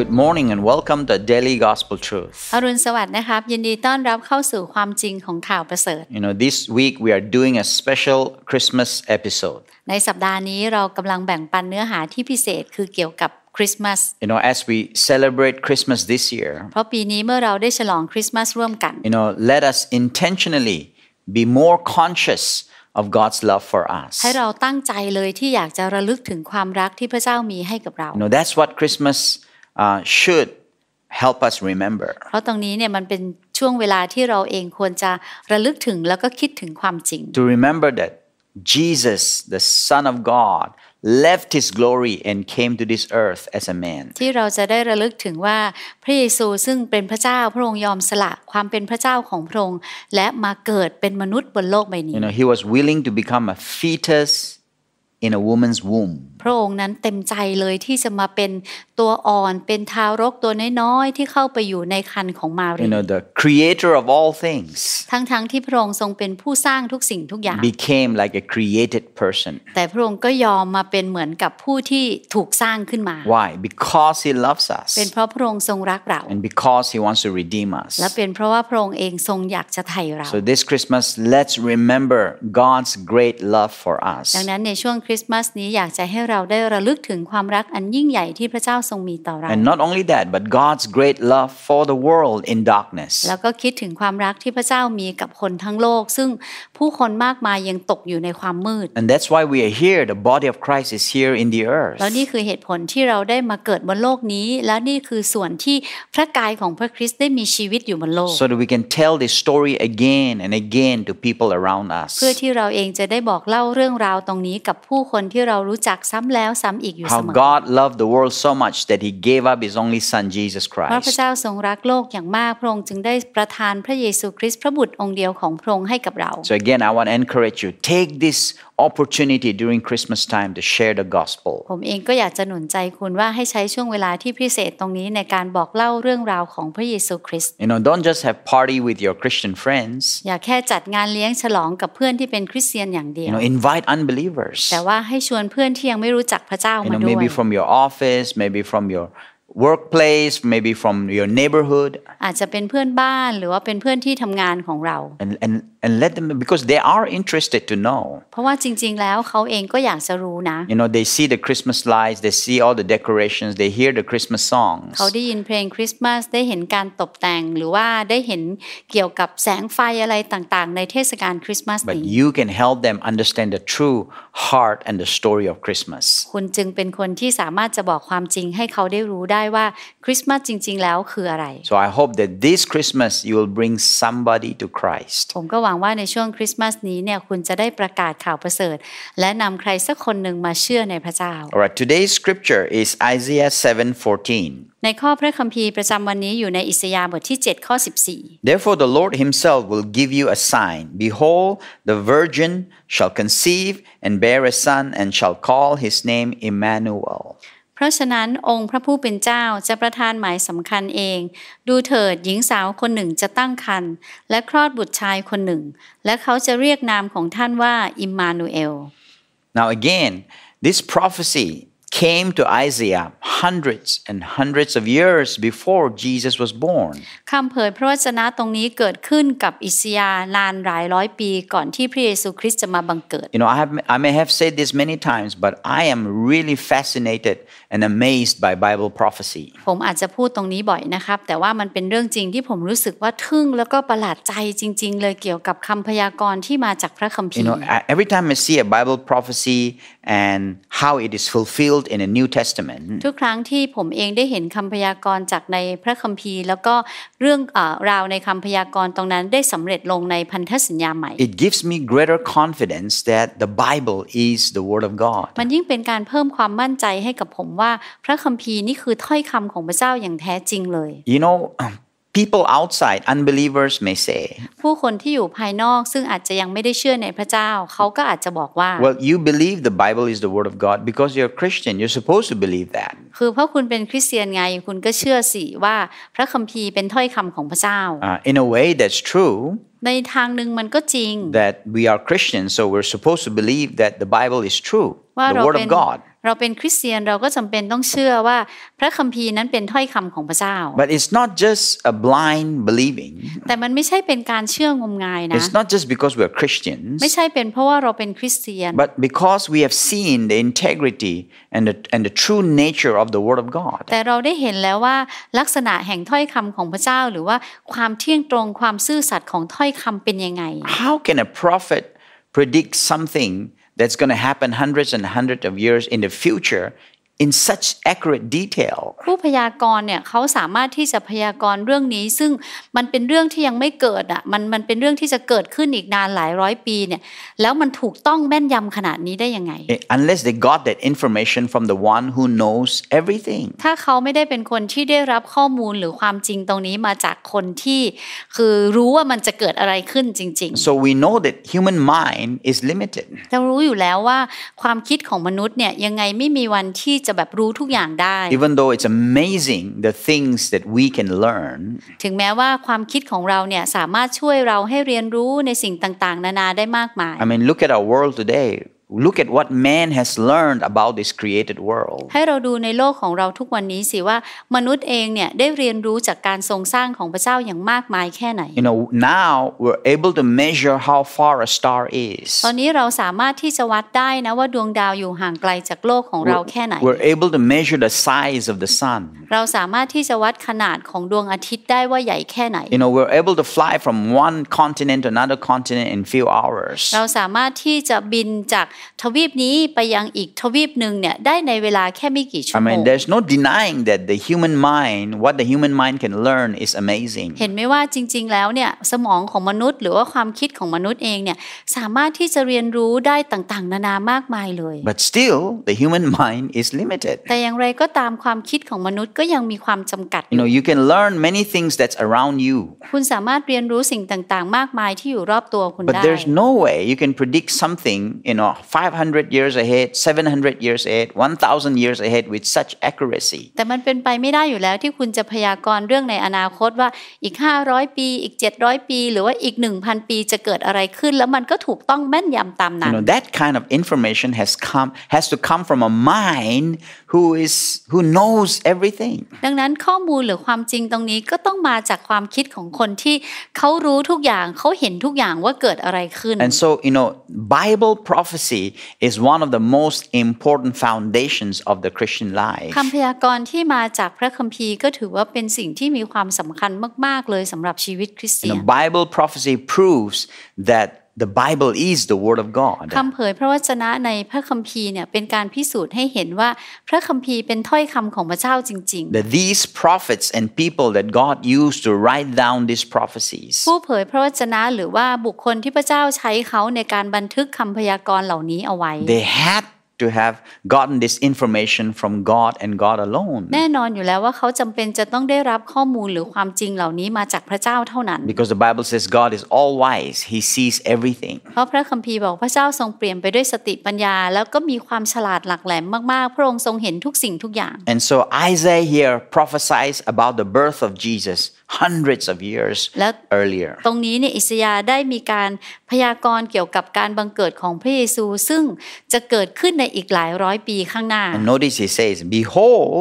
Good morning and welcome to Daily Gospel Truth. อรุณสวัสดิ์นะครับยินดีต้อนรับเข้าสู่ความจริงของข่าวประเสริฐ You know, this week we are doing a special Christmas episode. ในสัปดาห์นี้เรากำลังแบ่งปันเนื้อหาที่พิเศษคือเกี่ยวกับคริสต์มาส You know, as we celebrate Christmas this year. เพราะปีนี้เมื่อเราได้ฉลองคริสต์มาสร่วมกัน You know, let us intentionally be more conscious of God's love for us. ให้เราตั้งใจเลยที่อยากจะระลึกถึงความรักที่พระเจ้ามีให้กับเรา You know, that's what Christmas uh, should help us remember เพราะตรงนี้เนี่ยมันเป็นช่วงเวลาที่เราเองควรจะระลึกถึงแล้วก็คิดถึงความจริง to remember that Jesus the Son of God left his glory and came to this earth as a man ที่เราจะได้ระลึกถึงว่าพระเยซูซึ่งเป็นพระเจ้าพระองค์ยอมสละความเป็นพระเจ้าของพระองค์และมาเกิดเป็นมนุษย์บนโลกใบนี้ you know he was willing to become a fetus in a woman's womb ระองค์นั้นเต็มใจเลยที่จะมาเป็นตัวอ่อนเป็นทารกตัวน้อยๆที่เข้าไปอยู่ในคันของมารี You know the creator of all things ทั้งๆที่พระองค์ทรงเป็นผู้สร้างทุกสิ่งทุกอย่าง became like a created person แต่พระองค์ก็ยอมมาเป็นเหมือนกับผู้ที่ถูกสร้างขึ้นมา Why because he loves us เป็นเพราะพระองค์ทรงรักเรา and because he wants to redeem us และเป็นเพราะว่าพระองค์เองทรงอยากจะไถ่เรา So this Christmas let's remember God's great love for us ดังนั้นในช่วงคริสต์มาสนี้อยากจะให้เราเราได้ระลึกถึงความรักอันยิ่งใหญ่ที่พระเจ้าทรงมีต่อเรา And not only that but God's great love for the world in darkness แล้วก็คิดถึงความรักที่พระเจ้ามีกับคนทั้งโลก ซึ่งผู้คนมากมายยังตกอยู่ในความมืด And that's why we are here the body of Christ is here in the earth แล้วนี่คือเหตุผลที่เราได้มาเกิดบนโลกนี้ และนี่คือส่วนที่พระกายของพระคริสต์ได้มีชีวิตอยู่บนโลก So that we can tell this story again and again to people around us เพื่อที่เราเองจะได้บอกเล่าเรื่องราวตรงนี้กับผู้คนที่เรารู้จักซ้ำำแล้วซ้ำอีกอยู่เสมอ How God loved the world so much that He gave up His only Son Jesus Christ พระเจ้าทรงรักโลกอย่างมาก พระองค์จึงได้ประทานพระเยซูคริสต์พระบุตรองค์เดียวของพระองค์ให้กับเรา So again I want to encourage you take this opportunity during Christmas time to share the gospel ผมเองก็อยากจะหนุนใจคุณว่าให้ใช้ช่วงเวลาที่พิเศษตรงนี้ในการบอกเล่าเรื่องราวของพระเยซูคริสต์ You know don't just have party with your Christian friends อย่าแค่จัดงานเลี้ยงฉลองกับเพื่อนที่เป็นคริสเตียนอย่างเดียว You know invite unbelievers แต่ว่าให้ชวนเพื่อนที่ยังไม่รู้จักพระเจ้ามาด้วย You know maybe from your office maybe from your workplace maybe from your neighborhood อาจจะเป็นเพื่อนบ้านหรือว่าเป็นเพื่อนที่ทำงานของเรา and and and let them because they are interested to know เพราะว่าจริง you know they see the Christmas lights they see all the decorations they hear the Christmas songs เขาได้ยินเพลงคริสต์มาสได้เห็นการตกแต่งหรือว่าได้เห็นเกี่ยวกับแสงไฟอะไรต่างๆในเทศกาลคริสต์มาสนี้ but you can help them understand the true heart and the story of Christmas คุณจึงเป็นคนที่สามารถจะบอกความจริง ให้เขาได้รู้ได้ว่าคริสต์มาสจริง ๆ แล้วคืออะไร so I hope that this Christmas you will bring somebody to Christ ผมก็หวังว่าในช่วงคริสต์มาสนี้เนี่ยคุณจะได้ประกาศข่าวประเสริฐและนำใครสักคนหนึ่งมาเชื่อในพระเจ้า Alright today's scripture is Isaiah 7:14ในข้อพระคัมภีร์ประจำวันนี้อยู่ในอิสยาห์บทที่7ข้อ14 Therefore the Lord himself will give you a sign behold the virgin shall conceive and bear a son and shall call his name Emmanuel เพราะฉะนั้นองค์พระผู้เป็นเจ้าจะประทานหมายสำคัญเอง ดูเถิดหญิงสาวคนหนึ่งจะตั้งครรภ์และคลอดบุตรชายคนหนึ่ง และเขาจะเรียกนามของท่านว่าอิมมานูเอล Now again this prophecy came to Isaiah hundreds and hundreds of years before Jesus was born. คำเผยพระวจนะตรงนี้เกิดขึ้นกับอิสยาห์นานหลายร้อยปีก่อนที่พระเยซูคริสต์จะมาบังเกิด You know I have I may have said this many times but I am really fascinated and amazed by Bible prophecy. ผมอาจจะพูดตรงนี้บ่อยนะครับแต่ว่ามันเป็นเรื่องจริงที่ผมรู้สึกว่าทึ่งแล้วก็ประหลาดใจจริง You know every time I see a Bible prophecy and how it is fulfilled revealed in a New Testament ทุกครั้งที่ผมเองได้เห็นคำพยากรณ์จากในพระคัมภีร์ แล้วก็เรื่องราวในคำพยากรณ์ตรงนั้นได้สำเร็จลงในพันธสัญญาใหม่ It gives me greater confidence that the Bible is the word of God มันยิ่งเป็นการเพิ่มความมั่นใจให้กับผมว่าพระคัมภีร์นี่คือถ้อยคำของพระเจ้าอย่างแท้จริงเลย You know people outside unbelievers may say ผู้คนที่อยู่ภายนอกซึ่งอาจจะยังไม่ได้เชื่อในพระเจ้าเขาก็อาจจะบอกว่า well you believe the bible is the word of god because you're christian you're supposed to believe that คือเพราะคุณเป็นคริสเตียนไงคุณก็เชื่อสิว่าพระคัมภีร์เป็นถ้อยคำของพระเจ้า in a way that's true ในทางหนึ่งมันก็จริง that we are Christians so we're supposed to believe that the Bible is true the word of God เราเป็นคริสเตียนเราก็จำเป็นต้องเชื่อว่าพระคัมภีร์นั้นเป็นถ้อยคำของพระเจ้า But it's not just a blind believing แต่มันไม่ใช่เป็นการเชื่องมงายนะ It's not just because we're Christians ไม่ใช่เป็นเพราะว่าเราเป็นคริสเตียน But because we have seen the integrity and the and the true nature of the word of God แต่เราได้เห็นแล้วว่าลักษณะแห่งถ้อยคำของพระเจ้า หรือว่าความเที่ยงตรงความซื่อสัตย์ของถ้อยคำเป็นยังไง How can a prophet predict something that's going to happen hundreds and hundreds of years in the future in such accurate detail ผู้พยากรณ์เนี่ยเขาสามารถที่จะพยากรณ์เรื่องนี้ซึ่งมันเป็นเรื่องที่ยังไม่เกิดอ่ะมันมันเป็นเรื่องที่จะเกิดขึ้นอีกนานหลายร้อย ปีเนี่ยแล้วมันถูกต้องแม่นยำขนาดนี้ได้ยังไง unless they got that information from the one who knows everything ถ้าเขาไม่ได้เป็นคนที่ได้รับข้อมูลหรือความจริงตรงนี้มาจากคนที่คือรู้ว่ามันจะเกิดอะไรขึ้นจริง ๆ so we know that human mind is limited เรารู้อยู่แล้วว่าความคิดของมนุษย์เนี่ยยังไงไม่มีวันที่จะแบบรู้ทุกอย่างได้ Even though it's amazing the things that we can learn ถึงแม้ว่าความคิดของเราเนี่ยสามารถช่วยเราให้เรียนรู้ในสิ่งต่างๆ นานาได้มากมาย I mean look at our world today look at what man has learned about this created world ให้เราดูในโลกของเราทุกวันนี้สิว่ามนุษย์เองเนี่ยได้เรียนรู้จากการทรงสร้างของพระเจ้าอย่างมากมายแค่ไหน you know now we're able to measure how far a star is ตอนนี้เราสามารถที่จะวัดได้นะว่าดวงดาวอยู่ห่างไกลจากโลกของเราแค่ไหน we're able to measure the size of the sun เราสามารถที่จะวัดขนาดของดวงอาทิตย์ได้ว่าใหญ่แค่ไหน you know we're able to fly from one continent to another continent in few hours เราสามารถที่จะบินจากทวีปนี้ไปยังอีกทวีปหนึ่งเนี่ยได้ในเวลาแค่ไม่กี่ชั่วโมง I mean there's no denying that the human mind what the human mind can learn is amazing เห็นไหมว่าจริงๆ แล้วเนี่ยสมองของมนุษย์ หรือว่าความคิดของมนุษย์เองเนี่ยสามารถที่จะเรียนรู้ได้ต่างๆ นานามากมายเลย But still the human mind is limited แต่อย่างไรก็ตามความคิดของมนุษย์ก็ยังมีความจำกัด You know you can learn many things that's around you คุณสามารถเรียนรู้สิ่งต่างๆ มากมายที่อยู่รอบตัวคุณได้ But there's no way you can predict something you know 500 years ahead 700 years ahead 1000 years ahead with such accuracy แต่มันเป็นไปไม่ได้อยู่แล้วที่คุณจะพยากรณ์เรื่องในอนาคตว่าอีก 500 ปีอีก 700 ปี หรือว่าอีก 1,000 ปีจะเกิดอะไรขึ้น แล้วมันก็ถูกต้องแม่นยำตามนั้น you know, that kind of information has come has to come from a mind who is who knows everything ดังนั้นข้อมูลหรือความจริงตรงนี้ก็ต้องมาจากความคิดของคนที่เขารู้ทุกอย่างเขาเห็นทุกอย่างว่าเกิดอะไรขึ้น and so you know Bible prophecy prophecy is one of the most important foundations of the Christian life. คำพยากรณ์ที่มาจากพระคัมภีร์ก็ถือว่าเป็นสิ่งที่มีความสำคัญมากๆเลยสำหรับชีวิตคริสเตียน The Bible prophecy proves that the Bible is the word of God คำเผยพระวจนะในพระคัมภีร์เนี่ยเป็นการพิสูจน์ให้เห็นว่าพระคัมภีร์เป็นถ้อยคำของพระเจ้าจริงๆ that these prophets and people that God used to write down these prophecies ผู้เผยพระวจนะหรือว่าบุคคลที่พระเจ้าใช้เขาในการบันทึกคำพยากรณ์เหล่านี้เอาไว้ they had to have gotten this information from God and God alone แน่นอนอยู่แล้วว่าเขาจำเป็นจะต้องได้รับข้อมูลหรือความจริงเหล่านี้มาจากพระเจ้าเท่านั้น because the Bible says God is all wise He sees everything เพราะพระคัมภีร์บอกพระเจ้าทรงเปลี่ยนไปด้วยสติปัญญา and so Isaiah here prophesies about the birth of Jesus hundreds of years earlier ตรงนี้เนี่ยอิสยาห์ได้มีการพยากรณ์เกี่ยวกับการบังเกิดของพระเยซู ซึ่งจะเกิดขึ้นในอีกหลายร้อยปีข้างหน้า Notice he says behold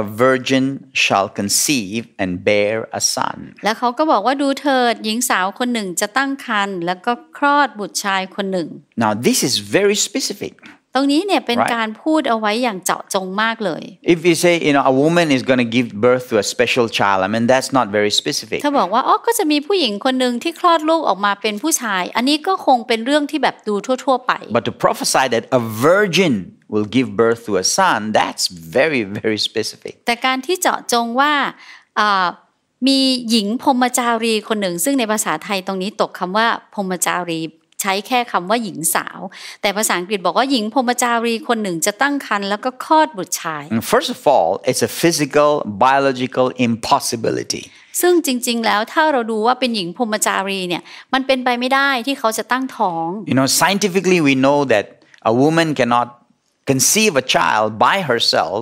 a virgin shall conceive and bear a son และเขาก็บอกว่าดูเถิดหญิงสาวคนหนึ่งจะตั้งครรภ์ แล้วก็คลอดบุตรชายคนหนึ่ง Now this is very specific ตรงนี้เนี่ยเป็นการพูดเอาไว้อย่างเจาะจงมากเลย If you say you know a woman is going to give birth to a special child I mean that's not very specific ถ้าบอกว่าอ๋อก็จะมีผู้หญิงคนหนึ่งที่คลอดลูกออกมาเป็นผู้ชาย อันนี้ก็คงเป็นเรื่องที่แบบดูทั่ว ๆ ไป But to prophesy that a virgin will give birth to a son that's very very specific แต่การที่เจาะจงว่ามีหญิงพมจารีคนหนึ่งซึ่งในภาษาไทยตรงนี้ตกคำว่าพมจารีใช้แค่คำว่าหญิงสาว แต่ภาษาอังกฤษบอกว่าหญิงพรมจารีคนหนึ่งจะตั้งครรภ์แล้วก็คลอดบุตรชาย First of all it's a physical biological impossibility ซึ่งจริง ๆ แล้วถ้าเราดูว่าเป็นหญิงพรมจารีเนี่ยมันเป็นไปไม่ได้ที่เขาจะตั้งท้อง You know scientifically we know that a woman cannot conceive a child by herself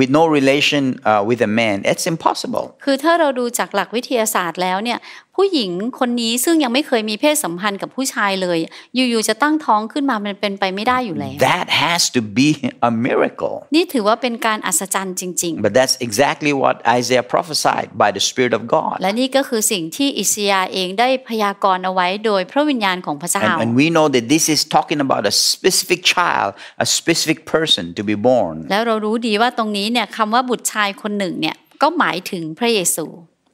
with no relation uh, with a man it's impossible คือถ้าเราดูจากหลักวิทยาศาสตร์แล้วเนี่ยู้หญิงคนนี้ซึ่งยังไม่เคยมีเพศสัมพันธ์กับผู้ชายเลย อยู่ๆจะตั้งท้องขึ้นมามันเป็นไปไม่ได้อยู่แล้ว That has to be a miracle นี่ถือว่าเป็นการอัศจรรย์จริงๆ But that's exactly what Isaiah prophesied by the Spirit of God และนี่ก็คือสิ่งที่อิสยาเองได้พยากรณ์เอาไว้โดยพระวิญญาณของพระเจ้า And we know that this is talking about a specific child a specific person to be born แล้วเรารู้ดีว่าตรงนี้เนี่ยคำว่าบุตรชายคนหนึ่งเนี่ยก็หมายถึงพระเยซู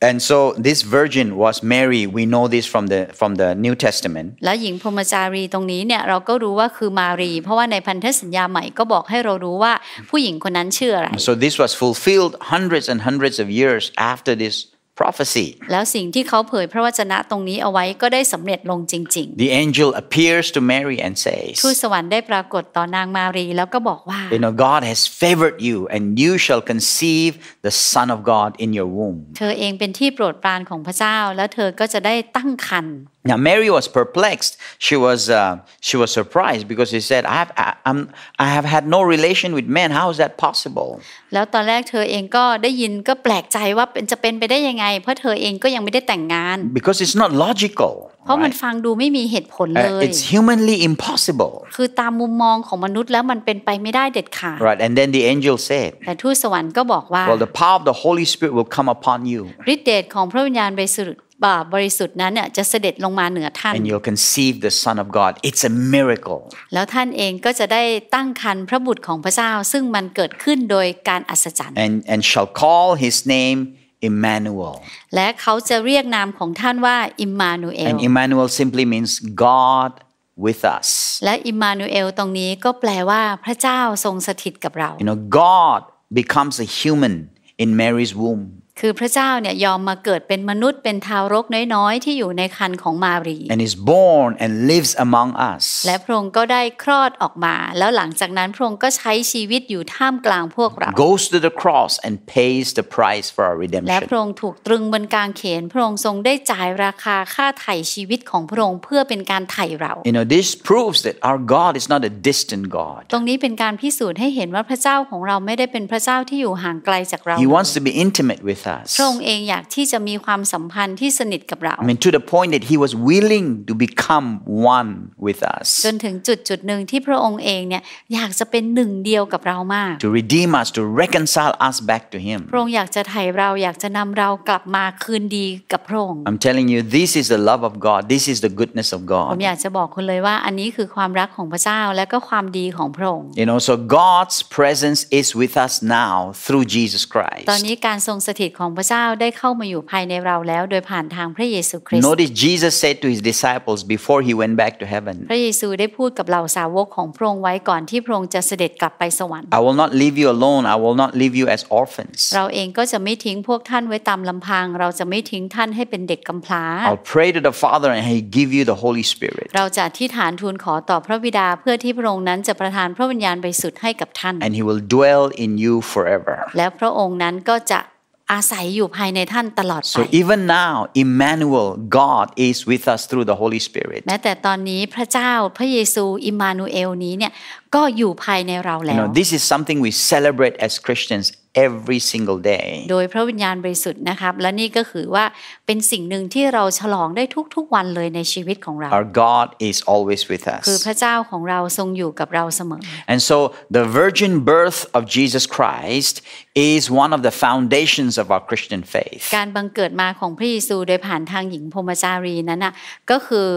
And so this virgin was Mary. We know this from the from the New Testament. และหญิงพรหมจารีตรงนี้เนี่ยเราก็รู้ว่าคือมารีเพราะว่าในพันธสัญญาใหม่ก็บอกให้เรารู้ว่าผู้หญิงคนนั้นชื่ออะไร So this was fulfilled hundreds and hundreds of years after this prophecy แล้วสิ่งที่เขาเผยพระวจนะตรงนี้เอาไว้ก็ได้สำเร็จลงจริงๆ The angel appears to Mary and says ทูตสวรรค์ได้ปรากฏต่อนางมารีแล้วก็บอกว่า You know God has favored you and you shall conceive the son of God in your womb เธอเองเป็นที่โปรดปรานของพระเจ้า แล้วเธอก็จะได้ตั้งครรภ์ Now Mary was perplexed. She was uh, she was surprised because she said, "I have I, i m I have had no relation with men. How is that possible?" แล้วตอนแรกเธอเองก็ได้ยินก็แปลกใจว่าจะเป็นไปได้ยังไง เพราะเธอเองก็ยังไม่ได้แต่งงาน Because it's not logical. เพราะมันฟังดูไม่มีเหตุผลเลย It's humanly impossible. คือตามมุมมองของมนุษย์แล้วมันเป็นไปไม่ได้เด็ดขาด Right and then the angel said. แต่ทูตสวรรค์ก็บอกว่า Well the power of the Holy Spirit will come upon you. ฤทธิ์เดชของพระวิญญาณบริสุทธิ์บริสุทธิ์นั้นเนี่ยจะเสด็จลงมาเหนือท่าน and you'll conceive the son of God it's a miracle แล้วท่านเองก็จะได้ตั้งครรภ์พระบุตรของพระเจ้า ซึ่งมันเกิดขึ้นโดยการอัศจรรย์ and and shall call his name Emmanuel และเขาจะเรียกนามของท่านว่าอิมมานูเอล and Emmanuel simply means God with us และอิมมานูเอลตรงนี้ก็แปลว่าพระเจ้าทรงสถิตกับเรา you know God becomes a human in Mary's womb คือพระเจ้าเนี่ยยอมมาเกิดเป็นมนุษย์เป็นทารกน้อยๆที่อยู่ในครรภ์ของมารี and is born and lives among us และพระองค์ก็ได้คลอดออกมาแล้วหลังจากนั้นพระองค์ก็ใช้ชีวิตอยู่ท่ามกลางพวกเรา goes to the cross and pays the price for our redemption และพระองค์ถูกตรึงบนกางเขนพระองค์ทรงได้จ่ายราคาค่าไถ่ชีวิตของพระองค์เพื่อเป็นการไถ่เรา you know this proves that our God is not a distant God ตรงนี้เป็นการพิสูจน์ให้เห็นว่าพระเจ้าของเราไม่ได้เป็นพระเจ้าที่อยู่ห่างไกลจากเรา He wants to be intimate with with us พระองค์เองอยากที่จะมีความสัมพันธ์ที่สนิทกับเรา I mean to the point that he was willing to become one with us จนถึงจุดจุดหนึ่งที่พระองค์เองเนี่ยอยากจะเป็นหนึ่งเดียวกับเรามาก to redeem us to reconcile us back to him พระองค์อยากจะไถ่เราอยากจะนำเรากลับมาคืนดีกับพระองค์ I'm telling you this is the love of God this is the goodness of God ผมอยากจะบอกคุณเลยว่าอันนี้คือความรักของพระเจ้าและก็ความดีของพระองค์ You know so God's presence is with us now through Jesus Christ ตอนนี้การทรงสถิตของพระเจ้าได้เข้ามาอยู่ภายในเราแล้ว โดยผ่านทางพระเยซูคริสต์ Notice Jesus said to his disciples before he went back to heaven พระเยซูได้พูดกับเหล่าสาวกของพระองค์ไว้ก่อนที่พระองค์จะเสด็จกลับไปสวรรค์ I will not leave you alone I will not leave you as orphans เราเองก็จะไม่ทิ้งพวกท่านไว้ตามลำพัง เราจะไม่ทิ้งท่านให้เป็นเด็กกำพร้า I'll pray to the Father and he give you the Holy Spirit เราจะที่ฐานทูลขอต่อพระบิดา เพื่อที่พระองค์นั้นจะประทานพระวิญญาณไปสุดให้กับท่าน And he will dwell in you forever และพระองค์นั้นก็จะอาศัยอยู่ภายในท่านตลอดไป So even now Emmanuel God is with us through the Holy Spirit แม้แต่ตอนนี้พระเจ้าพระเยซูอิมมานูเอลนี้เนี่ยก็อยู่ภายในเราแล้ว This is something we celebrate as Christians every single day โดยพระวิญญาณบริสุทธิ์นะครับและนี่ก็คือว่าเป็นสิ่งหนึ่งที่เราฉลองได้ทุกๆวันเลยในชีวิตของเรา Our God is always with us คือพระเจ้าของเราทรงอยู่กับเราเสมอ And so the virgin birth of Jesus Christ is one of the foundations of our Christian faith การบังเกิดมาของพระเยซูโดยผ่านทางหญิงพรหมจารีนั้นนะก็คือ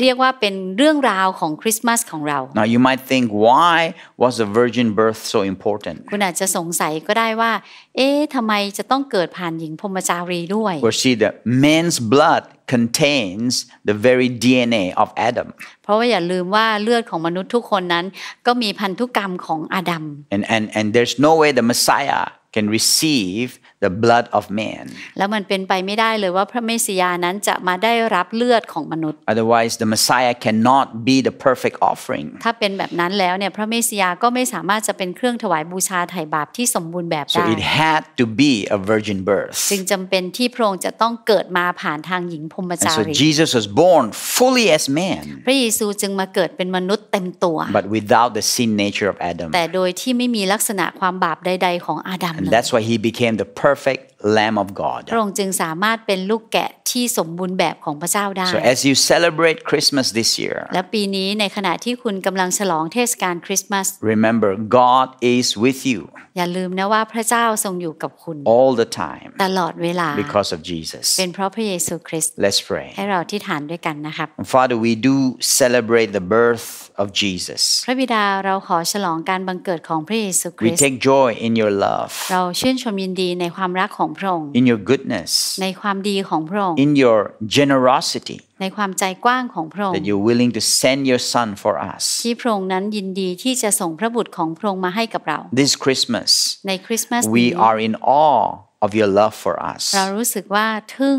เรียกว่าเป็นเรื่องราวของคริสต์มาสของเรา Now you might think why was the virgin birth so important คุณอาจจะสงสัยก็ได้ว่า เอ๊ะทำไมจะต้องเกิดผ่านหญิงพมจารีด้วย Well see the man's blood contains the very DNA of Adam เพราะว่าอย่าลืมว่าเลือดของมนุษย์ทุกคนนั้นก็มีพันธุกรรมของอาดัม And and and there's no way the Messiah can receive the blood of man แล้วมันเป็นไปไม่ได้เลยว่าพระเมสสิยานั้นจะมาได้รับเลือดของมนุษย์ otherwise the Messiah cannot be the perfect offering ถ้าเป็นแบบนั้นแล้วเนี่ยพระเมสสิยาก็ไม่สามารถจะเป็นเครื่องถวายบูชาไถ่บาปที่สมบูรณ์แบบได้ so it had to be a virgin birth จึงจำเป็นที่พระองค์จะต้องเกิดมาผ่านทางหญิงพรหมจารี so Jesus was born fully as man พระเยซูจึงมาเกิดเป็นมนุษย์เต็มตัว but without the sin nature of Adam แต่โดยที่ไม่มีลักษณะความบาปใดๆของอาดัม and that's why he became the perfect perfect Lamb of God พระองค์จึงสามารถเป็นลูกแกะที่สมบูรณ์แบบของพระเจ้าได้ So as you celebrate Christmas this year และปีนี้ในขณะที่คุณกำลังฉลองเทศกาลคริสต์มาส Remember God is with you อย่าลืมนะว่าพระเจ้าทรงอยู่กับคุณ All the time ตลอดเวลา Because of Jesus เป็นเพราะพระเยซูคริสต์ Let's pray ให้เราที่ฐานด้วยกันนะครับ Father we do celebrate the birth of Jesus พระบิดาเราขอฉลองการบังเกิดของพระเยซูคริสต์ We take joy in your love เราชื่นชมยินดีในความรักของของพระองค์ in your goodness ในความดีของพระองค์ in your generosity ในความใจกว้างของพระองค์ that you're willing to send your son for us ที่พระองค์นั้นยินดีที่จะส่งพระบุตรของพระองค์มาให้กับเรา this Christmas ในคริสต์มาส we are in awe of your love for us เรารู้สึกว่าทึ่ง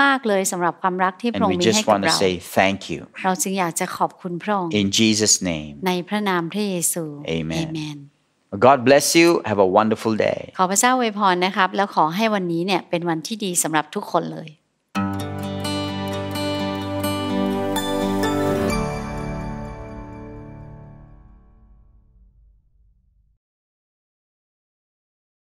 มากๆเลยสำหรับความรักที่พระองค์มีให้กับเรา And we j u say thank you เราจึงอยากจะขอบคุณพระองค์ in Jesus name ในพระนามพระเยซู amen God bless you. Have a wonderful day. ขอพระเจ้าอวยพรนะครับแล้วขอให้วันนี้เนี่ยเป็นวันที่ดีสำหรับทุกคนเลย